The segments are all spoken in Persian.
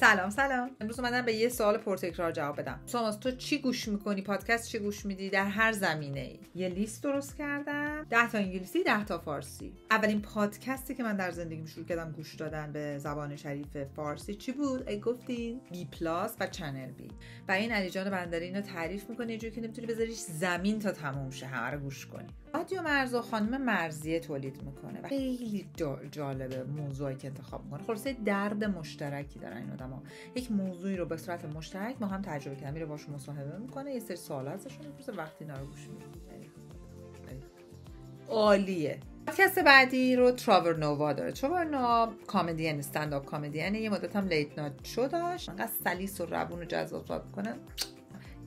سلام سلام امروز اومدم به یه سوال پرتکرار جواب بدم سوماس تو چی گوش میکنی پادکست چی گوش میدی در هر زمینه ای یه لیست درست کردم ده تا انگلیسی ده تا فارسی اولین پادکستی که من در زندگیم شروع کردم گوش دادن به زبان شریف فارسی چی بود ای گفتین بی پلاس و چنل بی و این علیجان جان بندری اینو تعریف میکنه جوری که نمیتونی بذاریش زمین تا تموم شه همه رو گوش کنی رادیو و خانم مرزیه تولید میکنه و خیلی جالبه موضوعی که انتخاب میکنه خلاصه درد مشترکی دارن این ها یک موضوعی رو به صورت مشترک ما هم تجربه کردیم میره باشون مصاحبه میکنه یه سری سوال ازشون میپرسه وقتی نارو گوش عالیه پادکست بعدی رو تراور نووا داره تراور نووا کامیدین استنداپ کامیدینه یه مدت هم لیت نات شو داشت انقدر سلیس و روون و جذاب کنه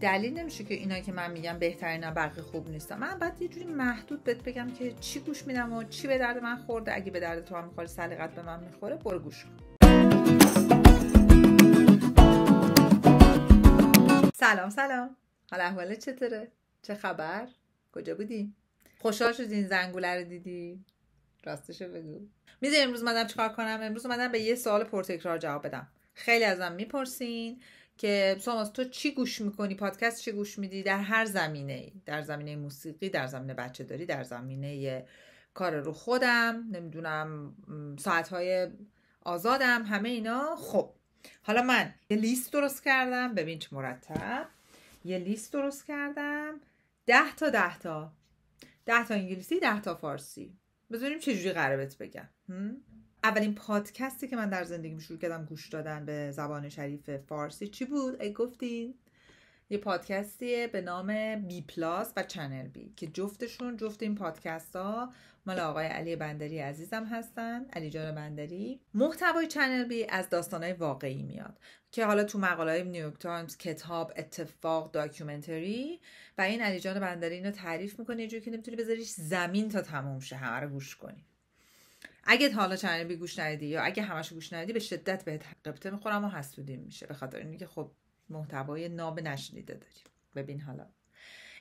دلیل نمیشه که اینا که من میگم بهترین بقیه خوب نیستم من باید یه جوری محدود بهت بگم که چی گوش میدم و چی به درد من خورده اگه به درد تو هم میخوره سلیقت به من میخوره برو گوش کن سلام سلام حالا احوالت چطوره چه خبر کجا بودی خوشحال شدین زنگوله رو دیدی راستشو بگو میدونی امروز مدام چیکار کنم امروز مدام به یه سوال پرتکرار جواب بدم خیلی ازم میپرسین که ساماز تو چی گوش میکنی پادکست چی گوش میدی در هر زمینه در زمینه موسیقی در زمینه بچه داری در زمینه کار رو خودم نمیدونم ساعتهای آزادم همه اینا خب حالا من یه لیست درست کردم ببین چه مرتب یه لیست درست کردم ده تا ده تا ده تا انگلیسی ده تا فارسی بذاریم چه جوری بگم اولین پادکستی که من در زندگیم شروع کردم گوش دادن به زبان شریف فارسی چی بود؟ ای گفتین؟ یه پادکستیه به نام بی پلاس و چنل بی که جفتشون جفت این پادکست ها مال آقای علی بندری عزیزم هستن علی جان بندری محتوای چنل بی از داستانهای واقعی میاد که حالا تو مقاله نیویورک تایمز کتاب اتفاق داکیومنتری و این علی جان بندری اینو تعریف میکنه جوری که نمیتونی بذاریش زمین تا تموم شه گوش کنی اگه حالا بی گوش ندی یا اگه همش گوش ندی به شدت بهت قبطه میخورم و حسودیم میشه به خاطر اینکه خب محتوای ناب نشنیده داریم ببین حالا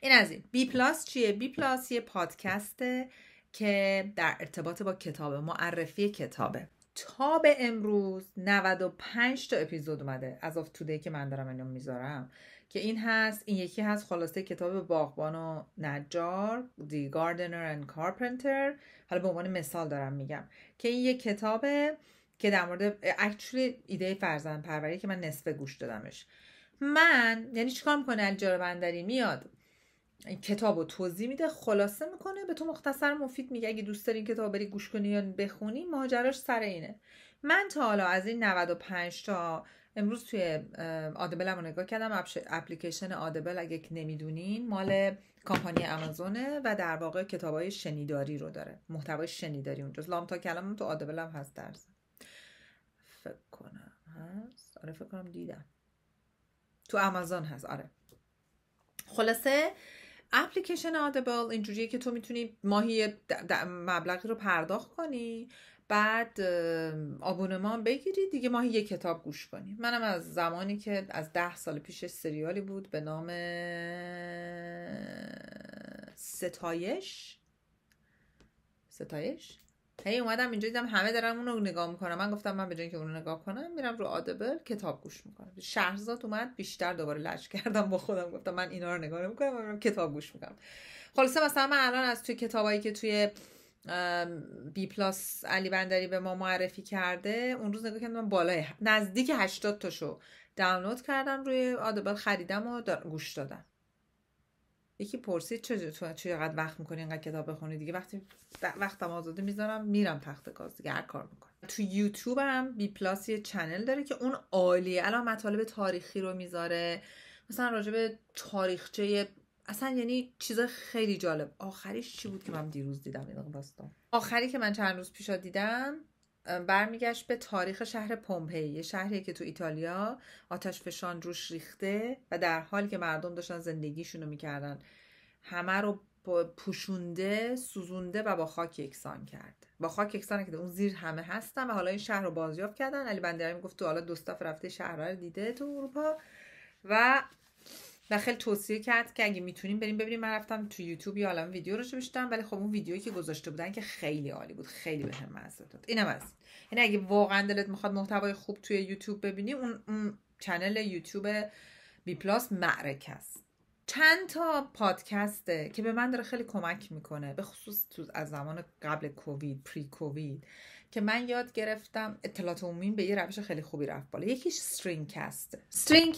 این از این بی پلاس چیه بی پلاس یه پادکسته که در ارتباط با کتاب معرفی کتابه تا به امروز 95 تا اپیزود اومده از آف تودهی که من دارم اینو میذارم که این هست این یکی هست خلاصه کتاب باغبان و نجار دی گاردنر اند کارپنتر حالا به عنوان مثال دارم میگم که این یک کتابه که در مورد اکچولی ایده فرزند پروری که من نصف گوش دادمش من یعنی چیکار میکنه الجار بندری میاد کتابو کتاب توضیح میده خلاصه میکنه به تو مختصر مفید میگه اگه دوست داری کتاب بری گوش کنی یا بخونی ماجراش سر اینه من تا حالا از این 95 تا امروز توی آدبلم رو نگاه کردم اپلیکیشن آدبل اگه نمیدونین مال کامپانی امازونه و در واقع کتاب های شنیداری رو داره محتوای شنیداری اونجاست لامتا کلام تو آدبل هم هست درس فکر کنم هست آره فکر کنم دیدم تو امازون هست آره خلاصه اپلیکیشن آدبل اینجوریه که تو میتونی ماهی مبلغی رو پرداخت کنی بعد آبونمان بگیرید دیگه ماهی یک کتاب گوش کنیم منم از زمانی که از ده سال پیش سریالی بود به نام ستایش ستایش هی اومدم اینجا دیدم همه اون رو نگاه میکنم من گفتم من به جای اون رو نگاه کنم میرم رو آدبل کتاب گوش میکنم شهرزاد اومد بیشتر دوباره لج کردم با خودم گفتم من اینا رو نگاه نمیکنم من کتاب گوش میکنم خلاصه مثلا من الان از توی کتابایی که توی بی پلاس علی بندری به ما معرفی کرده اون روز نگاه کردم من بالای نزدیک 80 تاشو دانلود کردم روی آدبل خریدم و گوش دادم یکی پرسید چه تو چقدر وقت میکنی اینقدر کتاب بخونی دیگه وقتی وقتم آزاده میذارم میرم تخت گاز دیگه کار میکنم تو یوتیوب هم بی پلاس یه چنل داره که اون عالیه الان مطالب تاریخی رو میذاره مثلا راجع تاریخچه اصلا یعنی چیز خیلی جالب آخریش چی بود که من دیروز دیدم این آخری که من چند روز پیشا دیدم برمیگشت به تاریخ شهر پومپی یه شهری که تو ایتالیا آتش فشان روش ریخته و در حالی که مردم داشتن زندگیشونو میکردن همه رو پوشونده سوزونده و با خاک یکسان کرد با خاک یکسان که اون زیر همه هستن و حالا این شهر رو بازیافت کردن علی بندری میگفت تو حالا دوستاف رفته شهرها رو دیده تو اروپا و و خیلی توصیه کرد که اگه میتونیم بریم ببینیم من رفتم تو یوتیوب یا الان ویدیو رو میشتم ولی خب اون ویدیویی که گذاشته بودن که خیلی عالی بود خیلی به هم مزه داد اینم از یعنی اگه واقعا دلت میخواد محتوای خوب توی یوتیوب ببینی اون, اون چنل یوتیوب بی پلاس معرکه است چند تا پادکسته که به من داره خیلی کمک میکنه به خصوص از زمان قبل کووید پری کووید که من یاد گرفتم اطلاعات عمومی به یه روش خیلی خوبی رفت بالا یکیش سترینگکست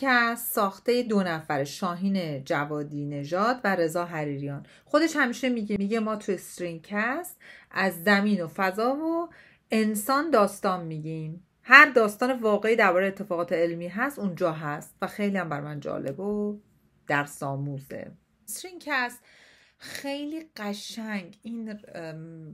کست ساخته دو نفر شاهین جوادی نژاد و رضا حریریان خودش همیشه میگه میگه ما تو کست از زمین و فضا و انسان داستان میگیم هر داستان واقعی درباره اتفاقات علمی هست اونجا هست و خیلی هم بر من جالب و درس آموزه کست خیلی قشنگ این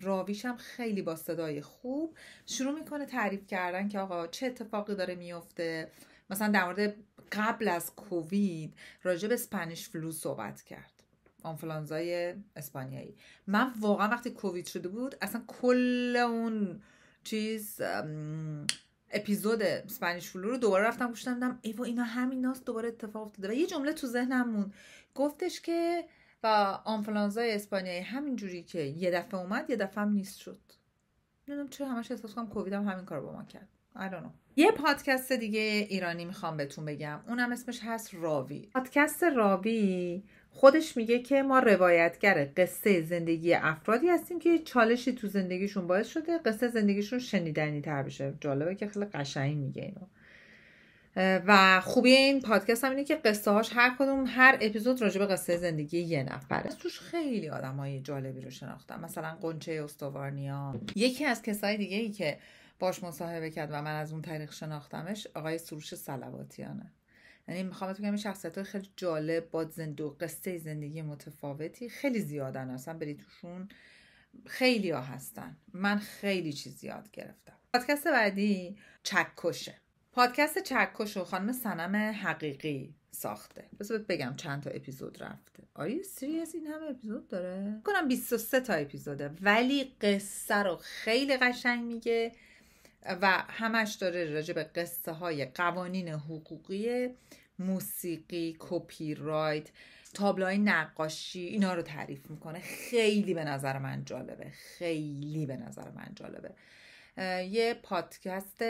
راویشم خیلی با صدای خوب شروع میکنه تعریف کردن که آقا چه اتفاقی داره میفته مثلا در مورد قبل از کووید راجع به اسپانیش فلو صحبت کرد آنفلانزای اسپانیایی من واقعا وقتی کووید شده بود اصلا کل اون چیز اپیزود اسپانیش فلو رو دوباره رفتم گوش دادم ای و اینا همین ناس دوباره اتفاق افتاده و یه جمله تو ذهنم مون گفتش که و آنفلانزا اسپانیایی همینجوری که یه دفعه اومد یه دفعه هم نیست شد نمیدونم چرا همش احساس کنم کووید هم همین کار با ما کرد یه پادکست دیگه ایرانی میخوام بهتون بگم اونم اسمش هست راوی پادکست راوی خودش میگه که ما روایتگر قصه زندگی افرادی هستیم که چالشی تو زندگیشون باعث شده قصه زندگیشون شنیدنی تر بشه جالبه که خیلی قشنگ میگه اینو و خوبی این پادکست هم اینه که قصه هاش هر کدوم هر اپیزود راجع به قصه زندگی یه نفره توش خیلی آدم های جالبی رو شناختم مثلا قنچه استوارنیا یکی از کسای دیگه ای که باش مصاحبه کرد و من از اون طریق شناختمش آقای سروش سلواتیانه یعنی میخوام بگم این شخصیت های خیلی جالب با زندو قصه زندگی متفاوتی خیلی زیادن اصلا برید توشون خیلی ها هستن من خیلی چیز یاد گرفتم پادکست بعدی چکشه پادکست چکش و خانم سنم حقیقی ساخته بس بگم چند تا اپیزود رفته آیا از این همه اپیزود داره کنم 23 تا اپیزوده ولی قصه رو خیلی قشنگ میگه و همش داره راجع به قصه های قوانین حقوقی موسیقی کپی رایت تابلوهای نقاشی اینا رو تعریف میکنه خیلی به نظر من جالبه خیلی به نظر من جالبه یه پادکست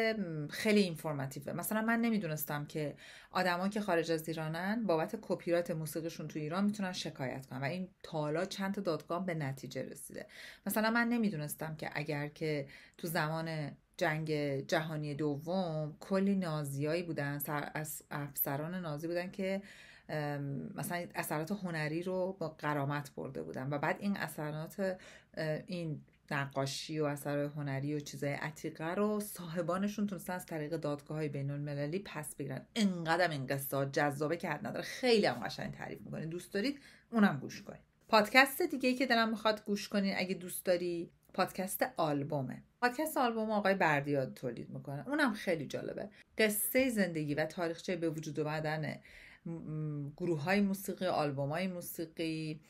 خیلی اینفورماتیوه مثلا من نمیدونستم که آدما که خارج از ایرانن بابت کپیرات موسیقیشون تو ایران میتونن شکایت کنن و این تالا چند تا دادگاه به نتیجه رسیده مثلا من نمیدونستم که اگر که تو زمان جنگ جهانی دوم کلی نازیایی بودن سر از افسران نازی بودن که مثلا اثرات هنری رو با قرامت برده بودن و بعد این اثرات این نقاشی و اثر هنری و چیزای عتیقه رو صاحبانشون تونستن از طریق دادگاه های بین المللی پس بگیرن انقدر این قصه ها جذابه که حد نداره خیلی هم قشنگ تعریف میکنه دوست دارید اونم گوش کنید پادکست دیگه ای که دلم میخواد گوش کنین اگه دوست داری پادکست آلبومه پادکست آلبوم آقای بردیاد تولید میکنه اونم خیلی جالبه قصه زندگی و تاریخچه به وجود گروههای گروه های موسیقی آلبوم های موسیقی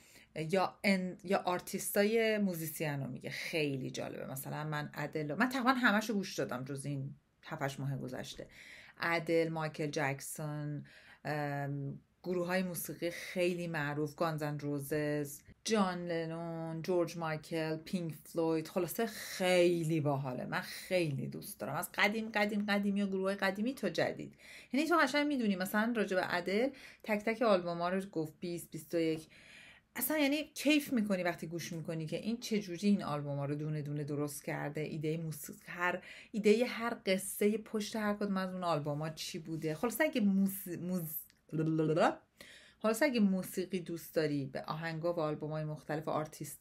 یا ان... یا آرتیستای موزیسین رو میگه خیلی جالبه مثلا من ادل من تقریبا همش رو گوش دادم جز این 7 ماه گذشته ادل مایکل جکسون گروه های موسیقی خیلی معروف گانزن روزز جان لنون جورج مایکل پینک فلوید خلاصه خیلی باحاله من خیلی دوست دارم از قدیم قدیم قدیم یا گروه قدیمی تا جدید یعنی تو قشنگ میدونی مثلا راجع به عدل تک تک آلبوم ها رو گفت 20 21 اصلا یعنی کیف میکنی وقتی گوش میکنی که این چجوری این آلبوم ها رو دونه دونه درست کرده ایده موسیقی هر ایده هر قصه پشت هر کدوم از اون آلبوم ها چی بوده خلاصه اگه موس... موسیقی دوست داری به آهنگا و آلبوم های مختلف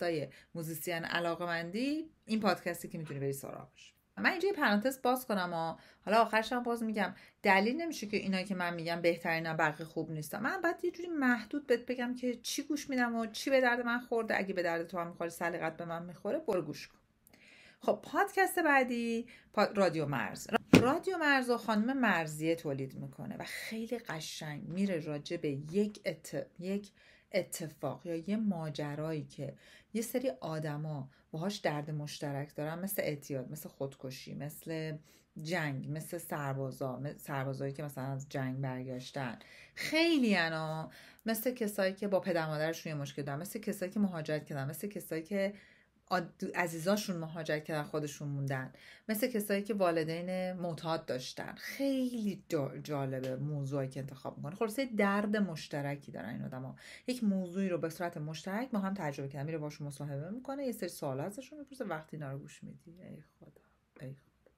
های موزیسین علاقه مندی این پادکستی که میتونی بری سراغش من اینجا یه پرانتز باز کنم و حالا آخرش هم باز میگم دلیل نمیشه که اینا که من میگم بهترین بقیه خوب نیستم من بعد یه جوری محدود بهت بگم که چی گوش میدم و چی به درد من خورده اگه به درد تو هم میخوره سلیقت به من میخوره برو گوش کن خب پادکست بعدی رادیو مرز رادیو مرز و خانم مرزیه تولید میکنه و خیلی قشنگ میره راجع به یک ات... یک اتفاق یا یه ماجرایی که یه سری آدما باهاش درد مشترک دارن مثل اعتیاد مثل خودکشی مثل جنگ مثل سربازا سربازایی که مثلا از جنگ برگشتن خیلی انا مثل کسایی که با پدر مادرشون یه مشکل دارن مثل کسایی که مهاجرت کردن مثل کسایی که عزیزاشون مهاجرت کردن خودشون موندن مثل کسایی که والدین معتاد داشتن خیلی جالبه موضوعی که انتخاب میکنه خلاصه درد مشترکی دارن این آدما یک موضوعی رو به صورت مشترک ما هم تجربه کردن میره باشون مصاحبه میکنه یه سری سوال ازشون میپرسه وقتی اینا رو گوش میدی ای خدا ای خدا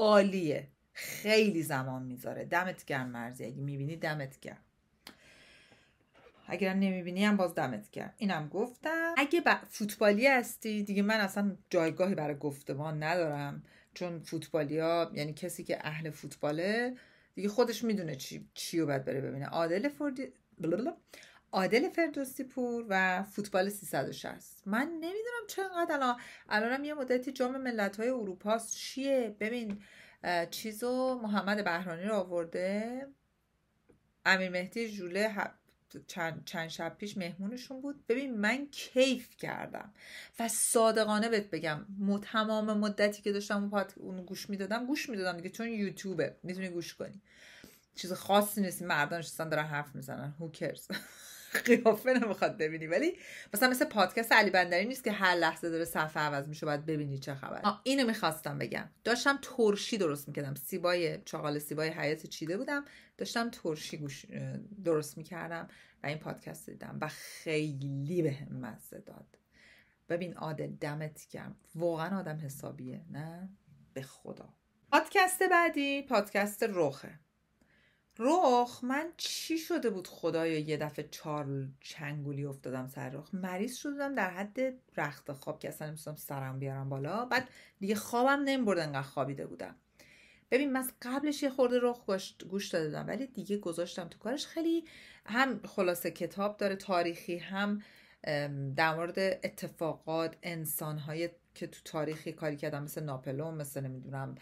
عالیه خیلی زمان میذاره دمت گرم مرزی اگه میبینی دمت گرم اگرم نمیبینی هم باز دمت کرد اینم گفتم اگه فوتبالی هستی دیگه من اصلا جایگاهی برای گفتمان ندارم چون ها یعنی کسی که اهل فوتباله دیگه خودش میدونه چی چی باید بره ببینه عادل فردی عادل فردوسی پور و فوتبال 360 من نمیدونم چقدر الان الانم یه مدتی جام ملت های اروپا چیه ببین چیزو محمد بهرانی رو آورده امیر مهدی جوله چند, چند شب پیش مهمونشون بود ببین من کیف کردم و صادقانه بهت بگم تمام مدتی که داشتم اون گوش میدادم گوش میدادم دیگه چون یوتیوبه میتونی گوش کنی چیز خاصی نیست مردان نشستن دارن حرف میزنن هوکرز قیافه نمیخواد ببینی ولی مثلا مثل پادکست علی بندری نیست که هر لحظه داره صفحه عوض میشه باید ببینی چه خبر اینو میخواستم بگم داشتم ترشی درست میکردم سیبای چاقال سیبای حیات چیده بودم داشتم ترشی گوش درست میکردم و این پادکست دیدم و خیلی به مزه داد ببین عادل دمت گرم واقعا آدم حسابیه نه به خدا پادکست بعدی پادکست روخه رخ من چی شده بود خدایا یه دفعه چار چنگولی افتادم سر رخ مریض شدم در حد رخت خواب که اصلا نمیستم سرم بیارم بالا بعد دیگه خوابم نمیبرد انقدر خوابیده بودم ببین من قبلش یه خورده رخ گوش دادم ولی دیگه گذاشتم تو کارش خیلی هم خلاصه کتاب داره تاریخی هم در مورد اتفاقات انسانهای که تو تاریخی کاری کردم مثل ناپلون مثل نمیدونم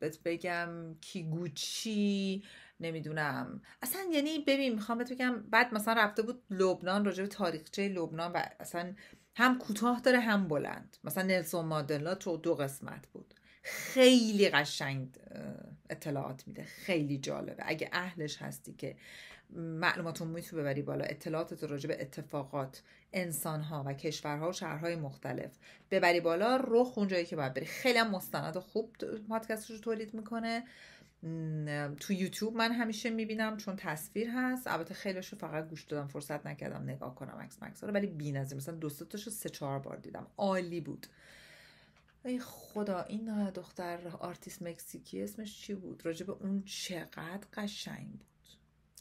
بهت بگم کیگوچی نمیدونم اصلا یعنی ببین میخوام بهت بگم بعد مثلا رفته بود لبنان راجع به تاریخچه لبنان و اصلا هم کوتاه داره هم بلند مثلا نلسون مادلا تو دو قسمت بود خیلی قشنگ اطلاعات میده خیلی جالبه اگه اهلش هستی که معلومات عمومی تو ببری بالا اطلاعاتت راجع به اتفاقات ها و کشورها و شهرهای مختلف ببری بالا رخ اونجایی که باید بری خیلی هم مستند و خوب پادکستش رو تولید میکنه تو یوتیوب من همیشه میبینم چون تصویر هست البته خیلیش رو فقط گوش دادم فرصت نکردم نگاه کنم اکس مکس رو ولی بی‌نظیر مثلا دو سه چهار بار دیدم عالی بود ای خدا این دختر آرتیست مکزیکی اسمش چی بود راجب اون چقدر قشنگ بود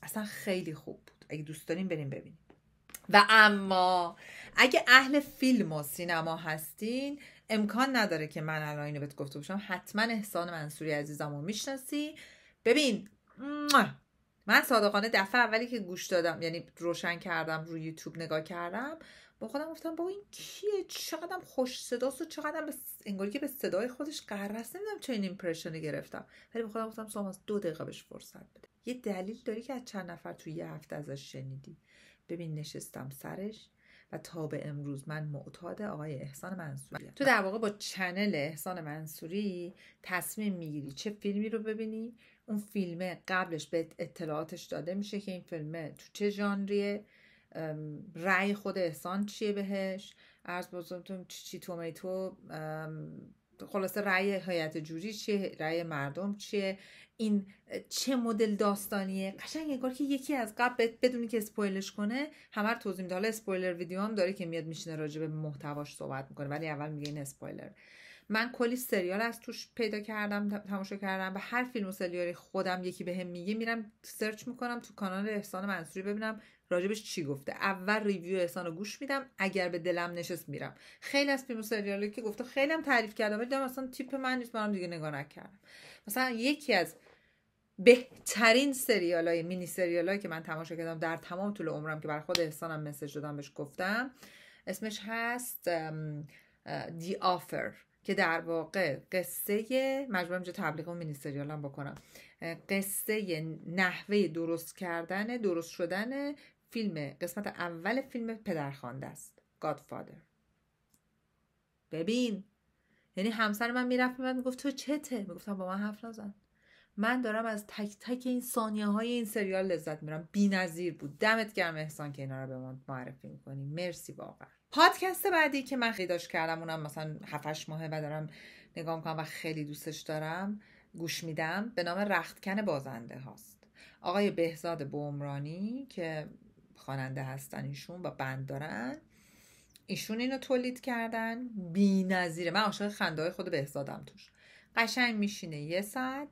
اصلا خیلی خوب بود اگه دوست داریم بریم ببینیم و اما اگه اهل فیلم و سینما هستین امکان نداره که من الان اینو بهت گفته باشم حتما احسان منصوری عزیزم رو میشناسی ببین من صادقانه دفعه اولی که گوش دادم یعنی روشن کردم روی یوتیوب نگاه کردم با خودم گفتم با این کیه چقدرم خوش صداست و چقدرم به انگاری که به صدای خودش قررست نمیدونم چه این ایمپرشنی گرفتم ولی با خودم گفتم سام از دو دقیقه بهش فرصت بده یه دلیل داری که از چند نفر توی یه هفته ازش شنیدی ببین نشستم سرش و تا به امروز من معتاد آقای احسان منصوری تو در واقع با چنل احسان منصوری تصمیم میگیری چه فیلمی رو ببینی اون فیلمه قبلش به اطلاعاتش داده میشه که این فیلمه تو چه ژانریه رأی خود احسان چیه بهش عرض بزرگتون چی تومیتو خلاصه رأی حیات جوری چیه رأی مردم چیه این چه مدل داستانیه قشنگ انگار که یکی از قبل بدونی که اسپویلش کنه همه رو توضیح میده حالا اسپویلر ویدیو هم داره که میاد میشینه راجع به محتواش صحبت میکنه ولی اول میگه این اسپویلر من کلی سریال از توش پیدا کردم تماشا کردم به هر فیلم و سریالی خودم یکی بهم به میگه میرم سرچ میکنم تو کانال احسان منصوری ببینم راجبش چی گفته اول ریویو احسان رو گوش میدم اگر به دلم نشست میرم خیلی از فیلم سریالی که گفته خیلی هم تعریف کردم ولی دیدم تیپ من نیست منم دیگه نگاه نکردم مثلا یکی از بهترین سریال های مینی سریال که من تماشا کردم در تمام طول عمرم که برای خود احسانم مسج دادم بهش گفتم اسمش هست دی آفر که در واقع قصه مجبورم تبلیغ و مینی بکنم قصه نحوه درست کردن درست شدن فیلم قسمت اول فیلم پدرخوانده است گادفادر ببین یعنی همسر من میرفت من میگفت تو چته میگفتم با من حرف نزن من دارم از تک تک این ثانیه های این سریال لذت میرم نظیر بود دمت گرم احسان که اینا رو به ما معرفی میکنی مرسی واقعا پادکست بعدی که من داشت کردم اونم مثلا 7 ماهه و دارم نگاه میکنم و خیلی دوستش دارم گوش میدم به نام رختکن بازنده هاست آقای بهزاد بومرانی که خواننده هستن ایشون با بند دارن ایشون اینو تولید کردن بی من عاشق خنده های خود بهزادم توش قشنگ میشینه یه ساعت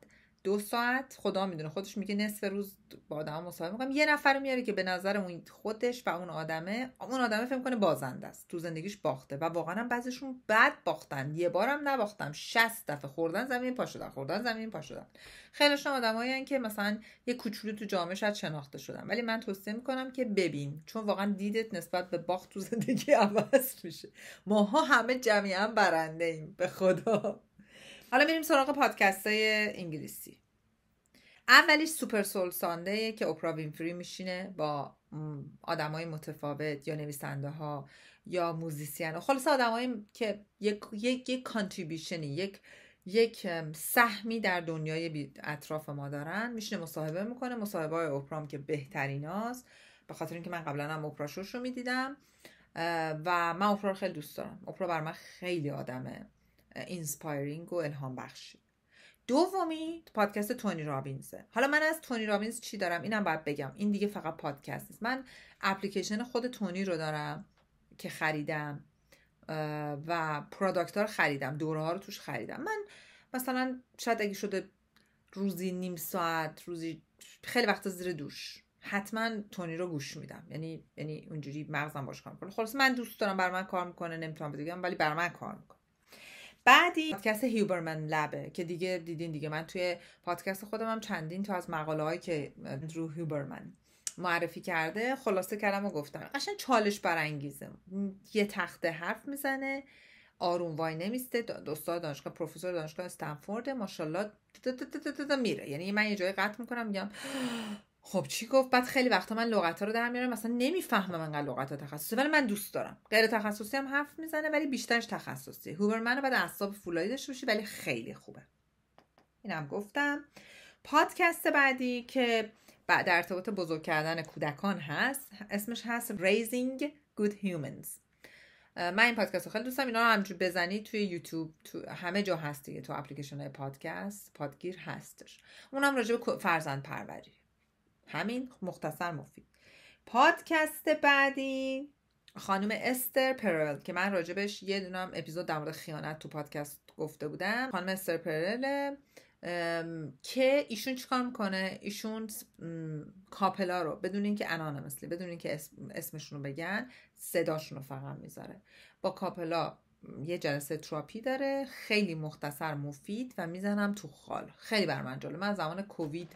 دو ساعت خدا میدونه خودش میگه نصف روز با آدم مصاحبه میکنم یه نفر میاره که به نظر اون خودش و اون آدمه اون آدمه فکر کنه بازنده است تو زندگیش باخته و واقعا هم بعضیشون بد باختن یه بارم نباختم 60 دفعه خوردن زمین پا شدن خوردن زمین پا شدن خیلیشون آدمایی که مثلا یه کوچولو تو جامعه شاید شناخته شدن ولی من توصیه میکنم که ببین چون واقعا دیدت نسبت به باخت تو زندگی عوض میشه ماها همه جمیعا برنده ایم به خدا حالا میریم سراغ پادکست های انگلیسی اولیش سوپر سول سانده که اپرا وینفری میشینه با آدم های متفاوت یا نویسنده ها یا موزیسین و خلاص آدمایی که یک یک یک کانتریبیوشنی یک یک سهمی در دنیای اطراف ما دارن میشینه مصاحبه میکنه مصاحبه های اپرام که بهترین هاست به خاطر اینکه من قبلا هم اپرا شوش رو میدیدم و من اپرا رو خیلی دوست دارم اپرا بر من خیلی آدمه اینسپایرینگ و الهام بخشی دومی پادکست تونی رابینزه حالا من از تونی رابینز چی دارم اینم باید بگم این دیگه فقط پادکست نیست من اپلیکیشن خود تونی رو دارم که خریدم و ها رو خریدم دوره ها رو توش خریدم من مثلا شاید اگه شده روزی نیم ساعت روزی خیلی وقت زیر دوش حتما تونی رو گوش میدم یعنی یعنی اونجوری مغزم باش کار میکنه خلاص من دوست دارم بر من کار میکنه نمیتونم بگم ولی بر من کار میکنه بعدی پادکست هیوبرمن لبه که دیگه دیدین دیگه من توی پادکست خودم هم چندین تا از مقاله هایی که درو هیوبرمن معرفی کرده خلاصه کردم و گفتم قشن چالش برانگیزه یه تخته حرف میزنه آروم وای نمیسته دوستا دانشگاه پروفسور دانشگاه استنفورد ماشاءالله میره یعنی من یه جای قطع میکنم میگم خب چی گفت بعد خیلی وقتا من لغت ها رو در میارم مثلا نمیفهمم انقدر لغت ها تخصصی ولی من دوست دارم غیر تخصصی هم حرف میزنه ولی بیشترش تخصصی هوبرمن بعد اعصاب فولادی داشته باشی ولی خیلی خوبه اینم گفتم پادکست بعدی که بعد در ارتباط بزرگ کردن کودکان هست اسمش هست Raising Good Humans من این پادکست رو خیلی دوستم اینا رو همجور بزنی توی یوتیوب تو همه جا هست دیگه تو اپلیکیشن های پادکست پادگیر هستش اونم راجع به فرزند پروری همین مختصر مفید پادکست بعدی خانم استر پرل که من راجبش یه دونم اپیزود در مورد خیانت تو پادکست گفته بودم خانم استر پرل که ایشون چیکار میکنه ایشون کاپلا رو بدون اینکه انانه مثلی بدون اینکه اسم، اسمشون رو بگن صداشون رو فقط میذاره با کاپلا یه جلسه تراپی داره خیلی مختصر مفید و میزنم تو خال خیلی بر من جالب من زمان کووید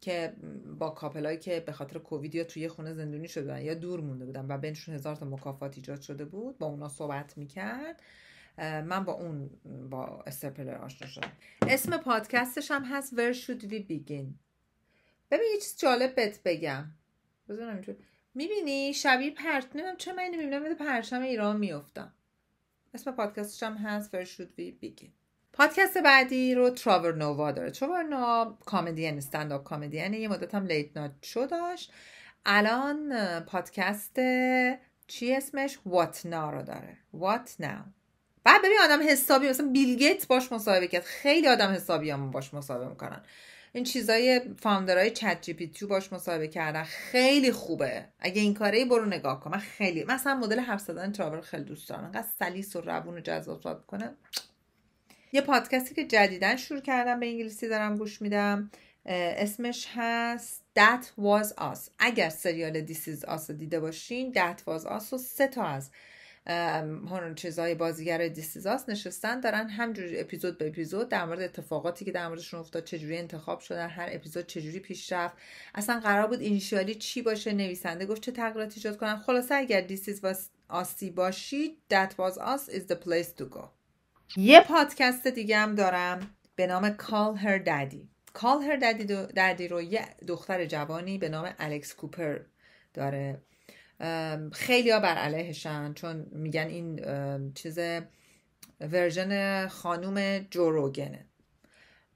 که با کاپلایی که به خاطر کووید یا توی خونه زندونی شده بودن یا دور مونده بودن و بینشون هزار تا مکافات ایجاد شده بود با اونا صحبت میکرد من با اون با استرپلر آشنا شدم اسم پادکستش هم هست Where Should We Begin ببین یه چیز جالب بهت بگم بذارم اینجور میبینی شبیه پرت چه چه من اینو میبینم پرچم ایران میفتم اسم پادکستش هم هست Where Should We Begin پادکست بعدی رو تراور نووا داره تراور نووا استند استنداپ یه مدت هم لیت نات شو داشت الان پادکست چی اسمش وات نا رو داره وات ناو بعد ببین آدم حسابی مثلا بیلگیت باش مصاحبه کرد خیلی آدم حسابی هم باش مصاحبه میکنن این چیزای فاوندرای چت جی پی باش مصاحبه کردن خیلی خوبه اگه این کاره ای برو نگاه کن من خیلی مثلا مدل حرف زدن تراور خیلی دوست دارم انقدر سلیس و روون و جذاب کنه یه پادکستی که جدیدا شروع کردم به انگلیسی دارم گوش میدم اسمش هست That Was Us اگر سریال This Is Us رو دیده باشین That Was Us و سه تا از هنون چیزهای بازیگر This Is Us نشستن دارن همجوری اپیزود به اپیزود در مورد اتفاقاتی که در موردشون افتاد چجوری انتخاب شدن هر اپیزود چجوری پیش رفت اصلا قرار بود اینیشیالی چی باشه نویسنده گفت چه تغییراتی ایجاد کنن خلاصه اگر This Is Us باشید That Was Us is the place to go یه پادکست دیگه هم دارم به نام Call Her Daddy Call Her Daddy, رو یه دختر جوانی به نام الکس کوپر داره خیلی ها بر علیهشن چون میگن این چیز ورژن خانوم جوروگنه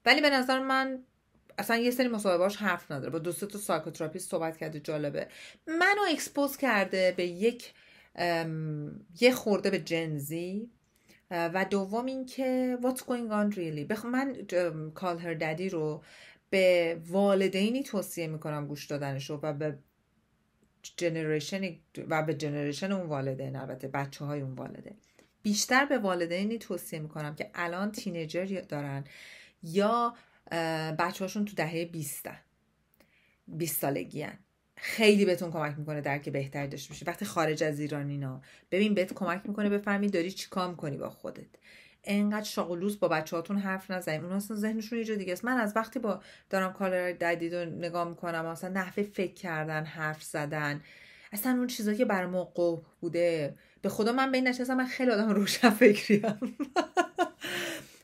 ولی به نظر من اصلا یه سری مصاحبهاش حرف نداره با دو تا صحبت کرده جالبه منو اکسپوز کرده به یک یه خورده به جنزی و دوم اینکه what's going on really من call her ددی رو به والدینی توصیه میکنم گوش دادنش رو و به جنریشن و به جنریشن اون والدین البته بچه های اون والدین بیشتر به والدینی توصیه میکنم که الان تینیجر دارن یا بچه هاشون تو دهه بیستن بیست سالگی هن. خیلی بهتون کمک میکنه درک بهتری داشته باشی وقتی خارج از ایران اینا ببین بهت کمک میکنه بفهمی داری چی کام کنی با خودت انقدر شاغلوز با بچه هاتون حرف نزنیم اون اصلا ذهنشون یه جا دیگه است من از وقتی با دارم کالر ددید رو نگاه میکنم اصلا نحوه فکر کردن حرف زدن اصلا اون چیزایی که بر ما بوده به خدا من به این نشستم من خیلی آدم روشن فکریم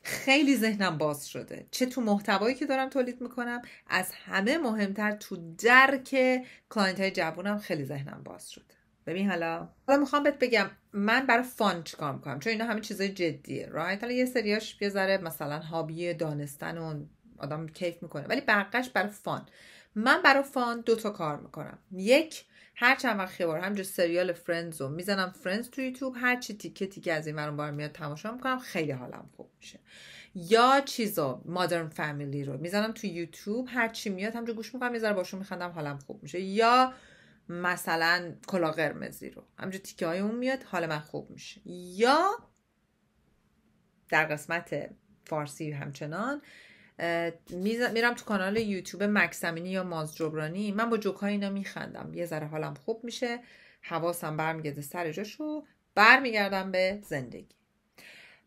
خیلی ذهنم باز شده چه تو محتوایی که دارم تولید میکنم از همه مهمتر تو درک کلاینت های جوونم خیلی ذهنم باز شده ببین حالا حالا میخوام بهت بگم من برای فان چیکار میکنم چون اینا همه چیزای جدیه رایت حالا یه سریاش یه ذره مثلا هابی دانستن و آدم کیف میکنه ولی بقیش برای فان من برای فان دوتا کار میکنم یک هر چند وقت خیبار همجور سریال فرندز رو میزنم فرندز تو یوتیوب هر چی تیکه تیکه از این ورون بار میاد تماشا میکنم خیلی حالم خوب میشه یا چیزا مادرن فامیلی رو میزنم تو یوتیوب هر چی میاد همجور گوش میکنم میذارم باشون میخندم حالم خوب میشه یا مثلا کلا قرمزی رو همجور تیکه های اون میاد حال من خوب میشه یا در قسمت فارسی همچنان میرم تو کانال یوتیوب مکسمینی یا ماز جبرانی من با های اینا میخندم یه ذره حالم خوب میشه حواسم برمیگرده سر جاشو برمیگردم به زندگی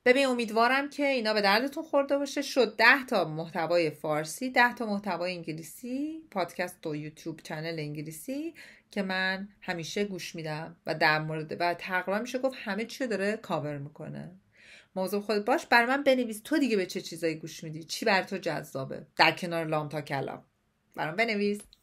ببین امیدوارم که اینا به دردتون خورده باشه شد ده تا محتوای فارسی ده تا محتوای انگلیسی پادکست و یوتیوب چنل انگلیسی که من همیشه گوش میدم و در مورد و تقریبا میشه گفت همه چی داره کاور میکنه موضوع خود باش بر من بنویس تو دیگه به چه چیزایی گوش میدی چی بر تو جذابه در کنار لام تا کلام برام بنویس